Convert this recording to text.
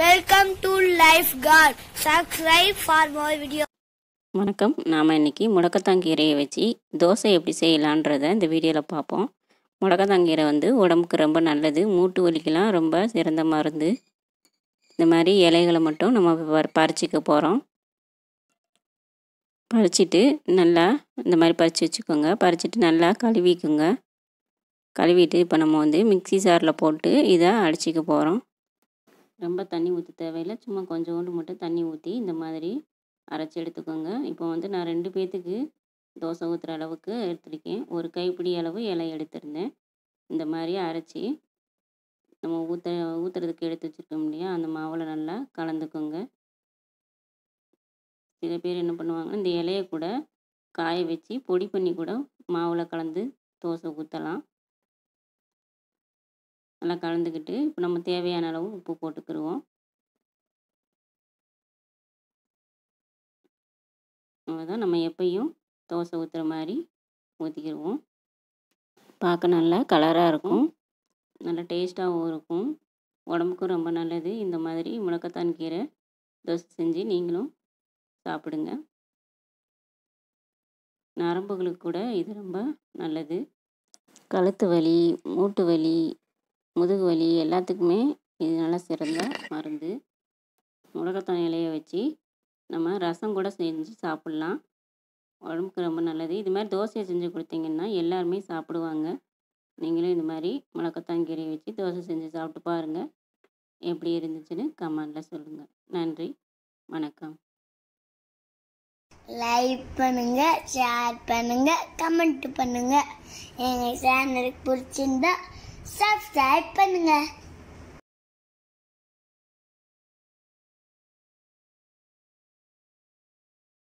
welcome to life card subscribe for more video வணக்கம் நாம் இன்றைக்கி முடக்கத்தாங்கீரையை வச்சு தோசை எப்படி செய்யலான்றதை இந்த வீடியோவில் பார்ப்போம் முடக்கத்தாங்கீரை வந்து உடம்புக்கு ரொம்ப நல்லது மூட்டு வலிக்கெலாம் ரொம்ப சிறந்த மருந்து இந்த மாதிரி இலைகளை மட்டும் நம்ம பறிச்சிக்க போகிறோம் பறிச்சிட்டு நல்லா இந்த மாதிரி பறித்து வச்சுக்கோங்க பறிச்சிட்டு நல்லா கழுவிக்குங்க கழுவிட்டு இப்போ நம்ம வந்து மிக்சி சாரில் போட்டு இதை அடிச்சிக்க போகிறோம் ரொம்ப தண்ணி ஊற்ற தேவையில்லை சும்மா கொஞ்சோண்டு மட்டும் தண்ணி ஊற்றி இந்த மாதிரி அரைச்சி எடுத்துக்கோங்க இப்போ வந்து நான் ரெண்டு பேர்த்துக்கு தோசை ஊற்றுற அளவுக்கு எடுத்திருக்கேன் ஒரு கைப்பிடி அளவு இலை எடுத்திருந்தேன் இந்த மாதிரி அரைச்சி நம்ம ஊற்ற ஊற்றுறதுக்கு எடுத்து வச்சுருக்கோம் இல்லையா அந்த மாவில் நல்லா கலந்துக்கோங்க சில பேர் என்ன பண்ணுவாங்க இந்த இலையை கூட காய வச்சு பொடி பண்ணி கூட மாவில் கலந்து தோசை ஊற்றலாம் நல்லா கலந்துக்கிட்டு இப்போ நம்ம தேவையான அளவு உப்பு போட்டுக்கிடுவோம் அதுதான் நம்ம எப்பயும் தோசை ஊற்றுற மாதிரி ஊற்றிக்கிடுவோம் பார்க்க நல்லா கலராக இருக்கும் நல்லா டேஸ்ட்டாகவும் இருக்கும் உடம்புக்கும் ரொம்ப நல்லது இந்த மாதிரி முளக்கத்தான் கீரை தோசை செஞ்சு நீங்களும் சாப்பிடுங்க நரம்புகளுக்கு கூட இது ரொம்ப நல்லது கழுத்து வலி மூட்டு வலி முதுகு வலி எல்லாத்துக்குமே இது நல்லா சிறந்த மருந்து முடக்கத்தான் இலையை வச்சு நம்ம ரசம் கூட செஞ்சு சாப்பிட்லாம் உடம்புக்கு ரொம்ப நல்லது இது மாதிரி தோசையை செஞ்சு கொடுத்தீங்கன்னா எல்லாருமே சாப்பிடுவாங்க நீங்களும் இந்த மாதிரி முளக்கத்தான் கீரையை வச்சு தோசை செஞ்சு சாப்பிட்டு பாருங்கள் எப்படி இருந்துச்சுன்னு கமெண்டில் சொல்லுங்கள் நன்றி வணக்கம் லைக் பண்ணுங்க ஷேர் பண்ணுங்க கமெண்ட் பண்ணுங்க எங்கள் சேனலுக்கு பிடிச்சிருந்தா சப்ஸ்கிரைப் பண்ணுங்கள்